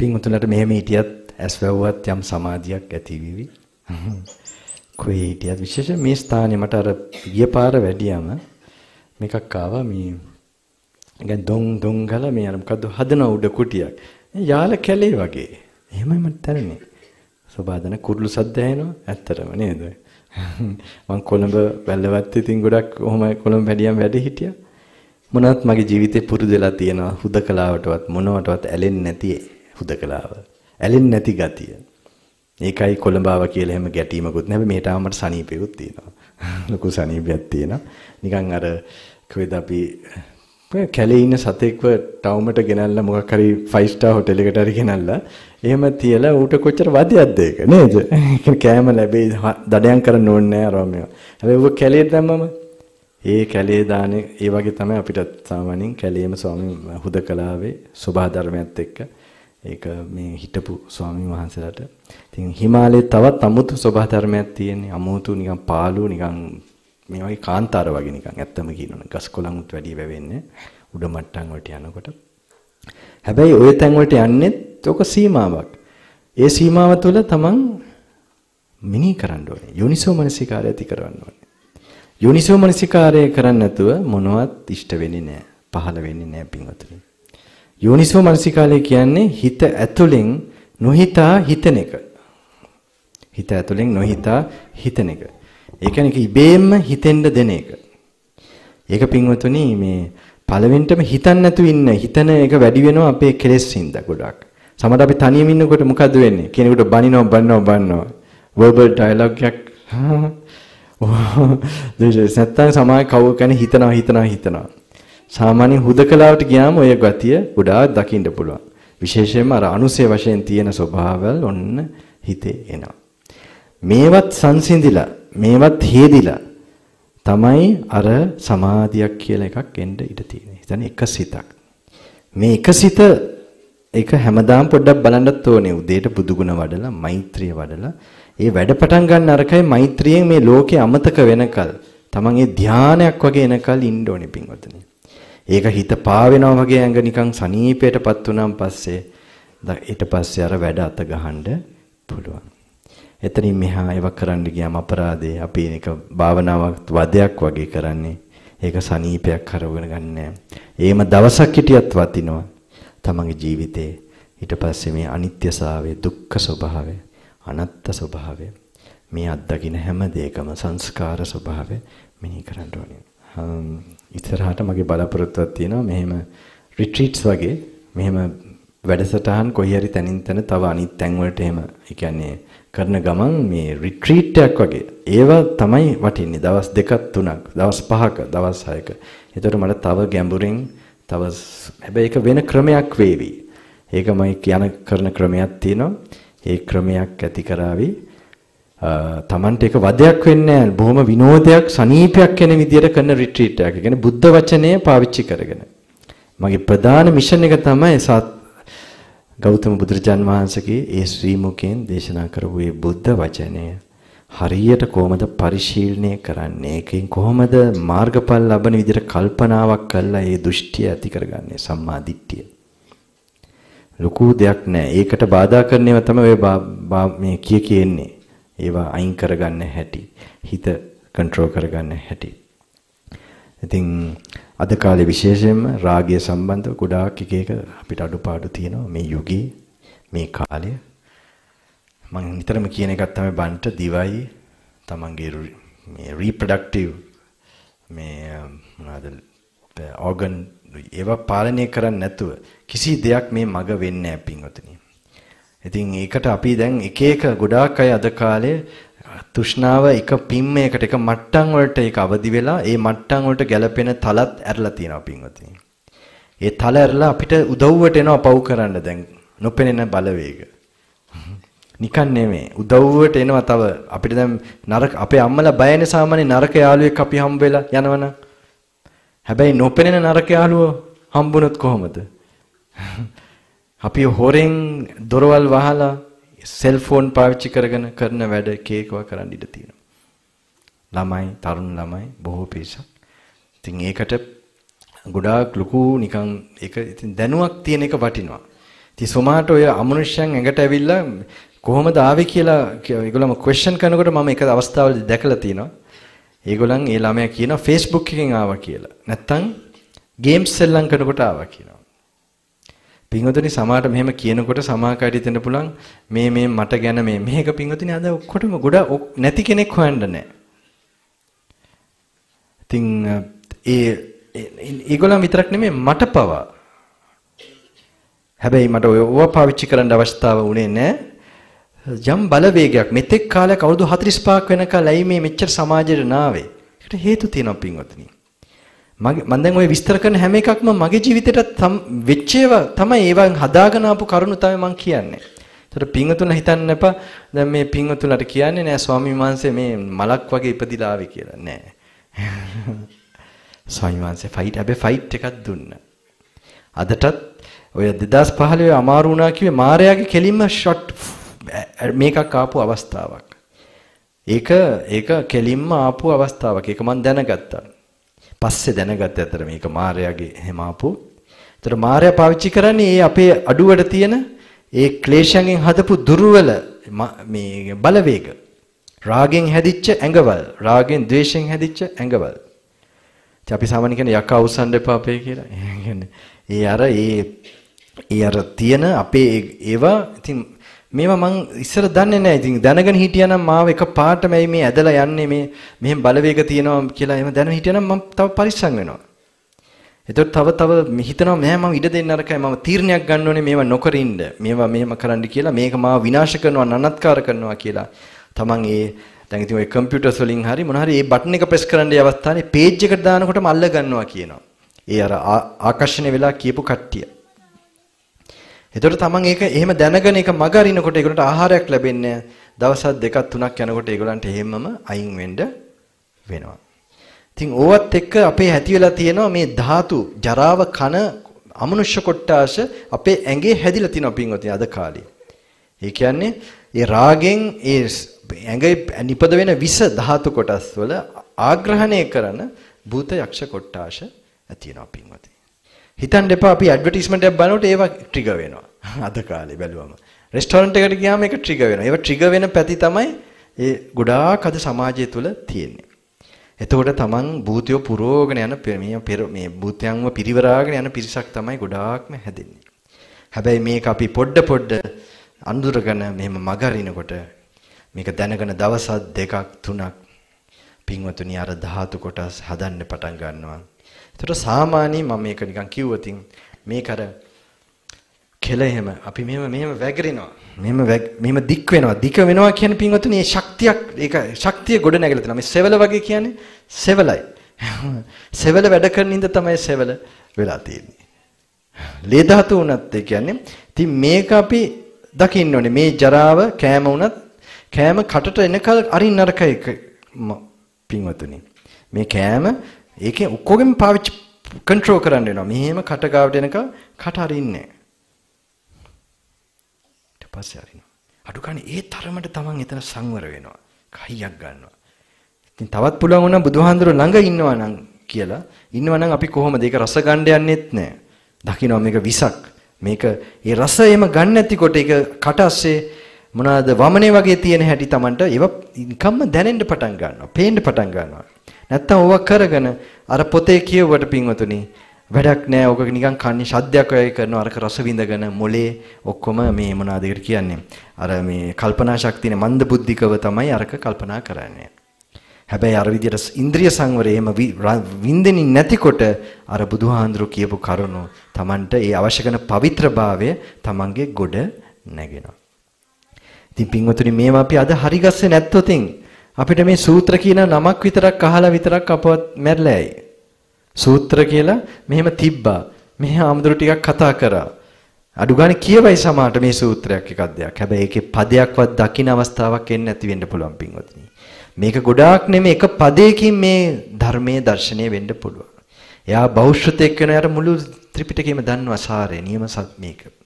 පින්වතුන්ලට මෙහෙම හිටියත් ඇස්වැව්වත් යම් සමාධියක් ඇති වෙවි. කොහේ හිටියත් විශේෂ මේ ස්ථානේ මට අර ගියපාර වැඩියම මේකක් ආවා මේ ගන් දොන් දොන් ගාලා මේ අර මොකද්ද හදන උඩ කුටියක්. යාල කැලේ වගේ. එහෙමයි මට දැනෙන්නේ. සබාදන කුරුළු සද්ද ඇහෙනවා ඇත්තටම නේද? මං කොළඹ වැල්ලවත් ඉතින් ගොඩක් ඔහොම කොළඹ වැඩියම් වැඩ හිටියා. මොනවත් මගේ ජීවිතේ පුරුදු වෙලා තියෙනවා. හුදකලාවටවත් මොනවටවත් ඇලෙන්නේ නැති හුදකලාව. ඇලෙන්නේ නැති ගතිය. ඒකයි කොළඹාව කියලා හැම ගැටීමකුත් නැහැ. මේ තාම මට සනීපෙකුත් තියෙනවා. ලොකු සනීපයක් තියෙනවා. නිකන් අර කොහෙද අපි කැලේ ඉන්න සතෙක්ව ටවුමට ගෙනල්ලා මොකක් හරි 5 star hotel එකට හරි ගෙනල්ලා එහෙම තියලා ඌට කොච්චර වදයක්ද ඒක නේද? කෑම ලැබෙයි දඩයන් කරන්න ඕනේ නෑ රෝමියෝ. හැබැයි ඌ කැලේ දැම්මම ඒ කැලේ දානේ ඒ වගේ තමයි අපිට සාමාන්‍යයෙන් කැලේම ස්වාමීන් හුදකලාවේ සබහා ධර්මයත් එක්ක ඒක මේ හිටපු ස්වාමීන් වහන්සේලාට. ඉතින් හිමාලයේ තවත් අමුතු සබහා ධර්මයක් තියෙන්නේ. අමුතු නිකන් පාළු නිකන් මේ වගේ කාන්තාර වගේ නිකන් ඇත්තම කියනවනේ. ගස් කොළන් උත් වැඩි වැවෙන්නේ උඩ මට්ටම් වලට යනකොට. හැබැයි ওই තැන් වලට යන්නේත් ඔක සීමාවක්. ඒ සීමාව තුළ තමන් මිනී කරන්න ඕනේ. යෝනිසෝ මනසිකාරය ඇති කරන්න ඕනේ. යෝනිසෝ මනසිකාරය කරන්නේ නැතුව මොනවත් ඉෂ්ට වෙන්නේ නැහැ. පහළ වෙන්නේ නැහැ පින්වතුනි. යෝනිසෝ මනසිකාලය කියන්නේ හිත ඇතුලෙන් නොහිතා හිතන එක. හිත ඇතුලෙන් නොහිතා හිතන එක. ඒ කියන්නේ ඉබේම හිතෙන්න දෙන එක. ඒක පින්වතුනි මේ පළවෙනිටම හිතන්න නැතු ඉන්න හිතන එක වැඩි වෙනවා අපේ කෙලෙස් හින්දා ගොඩක්. සමහර අපි තනියම ඉන්නකොට මොකද වෙන්නේ? කෙනෙකුට බනිනවා බනිනවා බනිනවා. verbal dialogue එකක්. ඔව්. දැන් සත්‍යයෙන් සමාය කව ගැන හිතනවා හිතනවා හිතනවා. සාමාන්‍ය හුදකලාවට ගියාම ඔය ගතිය ගොඩාක් දකින්න පුළුවන්. විශේෂයෙන්ම අර අනුසය වශයෙන් තියෙන ස්වභාවල් ඔන්න හිතේ එනවා. මේවත් සංසිඳිලා මේවත් හේදිලා තමයි අර සමාධියක් කියලා එකක් එන්න ඉඩ තියෙන්නේ. හිතන්නේ එක සිතක්. මේ එක සිත ඒක හැමදාම පොඩ්ඩක් බලන්නත් ඕනේ. උදේට බුදුගුණ වඩලා, මෛත්‍රිය වඩලා, ඒ වැඩ පටන් ගන්න අරකයි මෛත්‍රියෙන් මේ ලෝකේ අමතක වෙනකල්, Taman ඒ ධානයක් වගේ එනකල් ඉන්න ඕනේ පින්වතුනි. ඒක හිත පාවෙනවා මගේ ඇඟ නිකන් සනීපයටපත් උනාන් පස්සේ ඊට පස්සේ අර වැඩ අත ගහන්න පුළුවන්. එතනින් මෙහා ඒව කරන්න ගියාම අපරාධේ අපි එක භාවනාවක් වදයක් වගේ කරන්නේ. ඒක සනීපයක් කරගෙන ගන්නෑ. එහෙම දවසක් හිටියත් වතිනවා. තමන්ගේ ජීවිතේ ඊට පස්සේ මේ අනිත්‍යසාවේ දුක්ඛ ස්වභාවය, අනත්ත් ස්වභාවය මේ අත්දකින හැම දෙයකම සංස්කාර ස්වභාවය මෙනෙහි කරන්න ඕනේ. ඉස්සරහට මගේ බලාපොරොත්තුවක් තියෙනවා මෙහෙම රිට්‍රීට්ස් වගේ මෙහෙම වැඩසටහන් කොහේ හරි තැනින් තැන තව අනිත් තැන් වලට එහෙම ඒ කියන්නේ කරන ගමන් මේ රිට්‍රීට් එකක් වගේ ඒවා තමයි වටින්නේ දවස් දෙකක් තුනක් දවස් පහක දවස් හයක. ඒතකොට මට තව ගැඹුරින් තව හැබැයි ඒක වෙන ක්‍රමයක් වේවි. ඒක මම යන කරන ක්‍රමයක් තියෙනවා. ඒ ක්‍රමයක් ඇති කරાવી තමන්ට ඒක වදයක් වෙන්නේ බොහොම විනෝදයක් සනීපයක් වෙන විදියට කරන රිට්‍රීට් එකක්. ඒ බුද්ධ වචනය පාවිච්චි කරගෙන. මගේ ප්‍රධාන මිෂන් එක තමයි ගෞතම බුදුරජාන් වහන්සේගේ ඒ ශ්‍රී මුකෙන් දේශනා කරපු ඒ බුද්ධ වචනය හරියට කොහොමද පරිශීලනය කරන්නේ? ඒකෙන් කොහොමද මාර්ගඵල ලබන විදිහට කල්පනාවක් කරලා ඒ දෘෂ්ටිය ඇති කරගන්නේ සම්මා දිට්ඨිය. ලකු දෙයක් නෑ. ඒකට බාධා කරනේව තමයි ඔය මේ කිය කියන්නේ. ඒවා අයින් කරගන්න හැටි. හිත කන්ට්‍රෝල් කරගන්න හැටි. ඉතින් අද කාලේ විශේෂයෙන්ම රාගය සම්බන්ධව ගොඩාක් එක එක අපිට අඩුපාඩු තියෙනවා මේ යුගයේ මේ කාලය. මම නිතරම කියන එකක් තමයි බන්ට දිවයි තමන්ගේ මේ රීප්‍රොඩක්ටිව් මේ මොනවාද ඕගන් ඒවා පාලනය කරන්නේ නැතුව කිසි දෙයක් මේ මග වෙන්නේ නැහැ පින්වතුනි. ඉතින් ඒකට අපි දැන් එක එක ගොඩාක් අය අද කාලේ තෘෂ්ණාව එක පිම්මයකට එක මට්ටම් වලට ඒක අවදි වෙලා ඒ මට්ටම් වලට ගැලපෙන තලත් ඇරලා තියෙනවා පින්වතුනි. ඒ තල ඇරලා අපිට උදව්වට එනවා පව් කරන්න දැන් නොපෙනෙන බලවේග. නිකන් නෙමෙයි උදව්වට එනවා තව අපිට දැන් නරක අපේ අම්මලා බයනේ සාමාන්‍ය නරක යාළුවෙක් අපි හම්බ වෙලා යනවනම්. හැබැයි නොපෙනෙන නරක යාළුවෝ හම්බුනොත් කොහොමද? අපි හොරෙන් දොරවල් වහලා සෙල්ෆෝන් පාවිච්චි කරගෙන කරන වැඩ කේකව කරන්න ඉඩ තියෙනවා. ළමයි, තරුණ ළමයි බොහෝ පිරිසක්. ඉතින් ඒකට ගොඩාක් ලুকু නිකන් ඒක ඉතින් දැනුවක් තියෙන එක වටිනවා. ඉතින් සොමාට ඔය අමනුෂ්‍යයන් ඇඟට ඇවිල්ලා කොහොමද ආවේ කියලා ඒගොල්ලම ක්වෙස්චන් කරනකොට මම එක අවස්ථාවලදී දැකලා තියෙනවා. ඒගොල්ලන් ඒ ළමයා කියනවා Facebook එකෙන් ආවා කියලා. නැත්තම් ගේම්ස් සෙල්ලම් කරනකොට ආවා කියනවා. පින්වතුනි සමාට මෙහෙම කියනකොට සමාකාරයට හිතෙන්න පුළුවන් මේ මේ මට ගැන මේ මේක පින්වතුනි අද ඔක්කොටම ගොඩ නැති කෙනෙක් හොයන්න නැහැ. ඉතින් ඒ ඒගොල්ලන් විතරක් නෙමෙයි මට පවා හැබැයි මට ඔය පාවිච්චි කරන්න අවස්ථාව වුණේ නැහැ. යම් බලවේගයක් මෙතෙක් කාලයක් අවුරුදු 45ක් වෙනකල් ඇයි මේ මෙච්චර සමාජයට නාවේ? ඒකට හේතු තියෙනවා පින්වත්නි. මගේ මම දැන් ওই විස්තර කරන හැම එකක්ම මගේ ජීවිතේට වෙච්ච ඒවා තමයි ඒවා හදාගෙන ආපු කරුණු තමයි මම කියන්නේ. ඒතර පිංගතුන හිතන්න එපා. දැන් මේ පිංගතුලට කියන්නේ නෑ ස්වාමීන් වහන්සේ මේ මලක් වගේ ඉපදිලා ආවේ කියලා නෑ. ස්වාමීන් වහන්සේ ෆයිට් හැබැයි ෆයිට් එකක් දුන්න. අදටත් ඔය 2015 අමාරු වුණා කිව්වේ මාර්යාගේ කෙලින්ම ෂොට් මේකක් ආපු අවස්ථාවක්. ඒක ඒක කෙලින්ම ආපු අවස්ථාවක්. ඒක මම දැනගත්තා. පස්සේ දැනගත්ත ඇතර මේක මායාගේ හැම ආපු. ඒතර මායා පාවිච්චි කරන්නේ ඒ අපේ අඩුවට තියෙන ඒ ක්ලේශයෙන් හදපු දුර්වල මේ බලවේග. රාගෙන් හැදිච්ච ඇඟවල්, රාගෙන් ද්වේෂයෙන් හැදිච්ච ඇඟවල්. ඉතින් අපි සාමාන්‍ය කියන්නේ යකා උස්සන්න එපා අපේ කියලා. ඒ අර ඒ ඒ අර තියෙන අපේ ඒවා ඉතින් මේවා මං ඉස්සර දන්නේ නැහැ. ඉතින් දැනගෙන හිටියනම් මාව එක පාටම ඇයි මේ ඇදලා යන්නේ මේ මෙහෙම බලවේග තියෙනවා කියලා එහෙම දැනගෙන හිටියනම් මම තව පරිස්සම් වෙනවා. එතකොට තව තව හිතනවා නෑ මම ඉඩ දෙන්න අරකයි මම තීරණයක් ගන්න ඕනේ මේවා නොකර ඉන්න. මේවා මෙහෙම කරන්න කියලා මේක මාව විනාශ කරනවා නන්නත්කාර කරනවා කියලා. Taman ඒ දැන් ඉතින් ඔය කම්පියුටර්ස් වලින් හරි මොන හරි මේ බටන් එක ප්‍රෙස් කරන්න යවස්ථානේ පේජ් එකට දානකොටම අල්ල ගන්නවා කියනවා. ඒ අර ආකර්ෂණය වෙලා කියපු කට්ටිය. එතකොට තමන් ඒක එහෙම දැනගෙන ඒක මග අරිනකොට ඒගොල්ලන්ට ආහාරයක් ලැබෙන්නේ දවස් දෙකක් තුනක් යනකොට ඒගොල්ලන්ට එහෙමම අයින් වෙන්න වෙනවා. ඉතින් ඕවත් එක්ක අපේ ඇති වෙලා තියෙනවා මේ ධාතු ජරාව කන අමනුෂ්‍ය කොට්ටාශ අපේ ඇඟේ හැදිලා තියෙනවා පින්වතුනි අද කාලේ. ඒ කියන්නේ ඒ රාගෙන් ඒ ඇඟේ නිපද වෙන විස ධාතු කොටස් වල ආග්‍රහණය කරන භූත යක්ෂ කොට්ටාශ තියෙනවා පින්වතුනි. හිතන්න එපා අපි ඇඩ්වර්ටයිස්මන්ට් එකක් බලනකොට ඒවා ට්‍රිගර් වෙනවා. අද කාලේ බැලුවම. රෙස්ටෝරන්ට් එකට ගියාම ඒක ට්‍රිගර් වෙනවා. ඒවා ට්‍රිගර් වෙන පැති තමයි ඒ ගොඩාක් අද සමාජය තුළ තියෙන්නේ. එතකොට Taman භූතය පුරෝගණ යන මේ මේ භූතයන්ව පිරිවරාගෙන යන පිරිසක් තමයි ගොඩාක්ම හැදෙන්නේ. හැබැයි මේක අපි පොඩ පොඩ අඳුරගෙන මෙහෙම මගරිනකොට මේක දැනගෙන දවස් දෙකක් තුනක් පින්වතුනි අර ධාතු කොටස් හදන්න පටන් ගන්නවා. ඒතර සාමාන්‍යයෙන් මම මේක නිකන් කිව්වොතින් මේක අර කෙල එහෙම අපි මෙහෙම මෙහෙම වැගිරෙනවා. මෙහෙම මෙහෙම දික් වෙනවා. දික වෙනවා කියන පින්වතුනි මේ ශක්තියක් ඒක ශක්තිය ගොඩ නැගලා තියෙනවා. මේ සෙවල වගේ කියන්නේ සෙවලයි. සෙවල වැඩ කරන ඉඳ තමයි සෙවල වෙලා තියෙන්නේ. ලේ ධාතු උනත් ඒ කියන්නේ ඉතින් මේක අපි දකින්න ඕනේ. මේ ජරාව කෑම උනත් කෑම කටට එනකල් අරින් නරකයි පින්වතුනි. මේ කෑම ඒකේ ඔක්කොගෙම පාවිච්චි කන්ට්‍රෝල් කරන්න වෙනවා. මෙහෙම කට ගාවට එනකම් කට අරින්නේ නැහැ. ඊට පස්සේ අරිනවා. අඩු ගන්න ඒ තරමට Taman එතන සංවර වෙනවා. කහියක් ගන්නවා. ඉතින් තවත් පුළුවන් වුණා බුදුහාඳුර ළඟ ඉන්නවා නම් කියලා. ඉන්නවා නම් අපි කොහොමද ඒක රස ගන්න යන්නෙත් නැහැ. දකින්නවා මේක විසක්. මේක ඒ රසයම ගන්න නැතිකොට ඒක කටස්සේ මොනවාද වමනේ වගේ තියෙන හැටි Tamanට ඒව නිකම්ම දැනෙන්න පටන් ගන්නවා. පේන්න පටන් ගන්නවා. නැත්තම් ඕවා කරගෙන අර පොතේ කියවුවට පින්වතුනි වැඩක් නෑ ඕක නිකන් කන්නේ ශබ්දයක් වගේ කරනවා අරක රස විඳගෙන මොලේ ඔක්කොම මේ මොනවාද කියන්නේ අර මේ කල්පනා ශක්තියනේ මන්දබුද්ධිකව තමයි අරක කල්පනා කරන්නේ හැබැයි අර විදිහට ඉන්ද්‍රිය සංවරය එහෙම වින්දෙනින් නැතිකොට අර බුදුහාඳුරු කියපු කරුණු Tamanට ඒ අවශ්‍ය කරන පවිත්‍රභාවය Tamanගේ ගොඩ නැගෙනවා. ඉතින් පින්වතුනි මේවා අපි අද හරි ගස්සේ නැත්තොතින් අපිට මේ සූත්‍ර කියන නමක් විතරක් අහලා විතරක් අපවත් මැරලා ඇයි. සූත්‍ර කියලා මෙහෙම තිබ්බා. මේ ආමුදුරු ටිකක් කතා කරා. අඩු ගන්න කියවයි සමහරට මේ සූත්‍රයක් එකක් දෙයක්. හැබැයි ඒකේ පදයක්වත් දකින්න අවස්ථාවක් එන්නේ නැති වෙන්න පුළුවන් පින්වත්නි. මේක ගොඩාක් නෙමෙයි එක පදයකින් මේ ධර්මයේ දර්ශනය වෙන්න පුළුවන්. එයා බෞද්ධයෙක් වෙන යාට මුළු ත්‍රිපිටකයම දන්නවා සාරය නියම සත්‍යයක.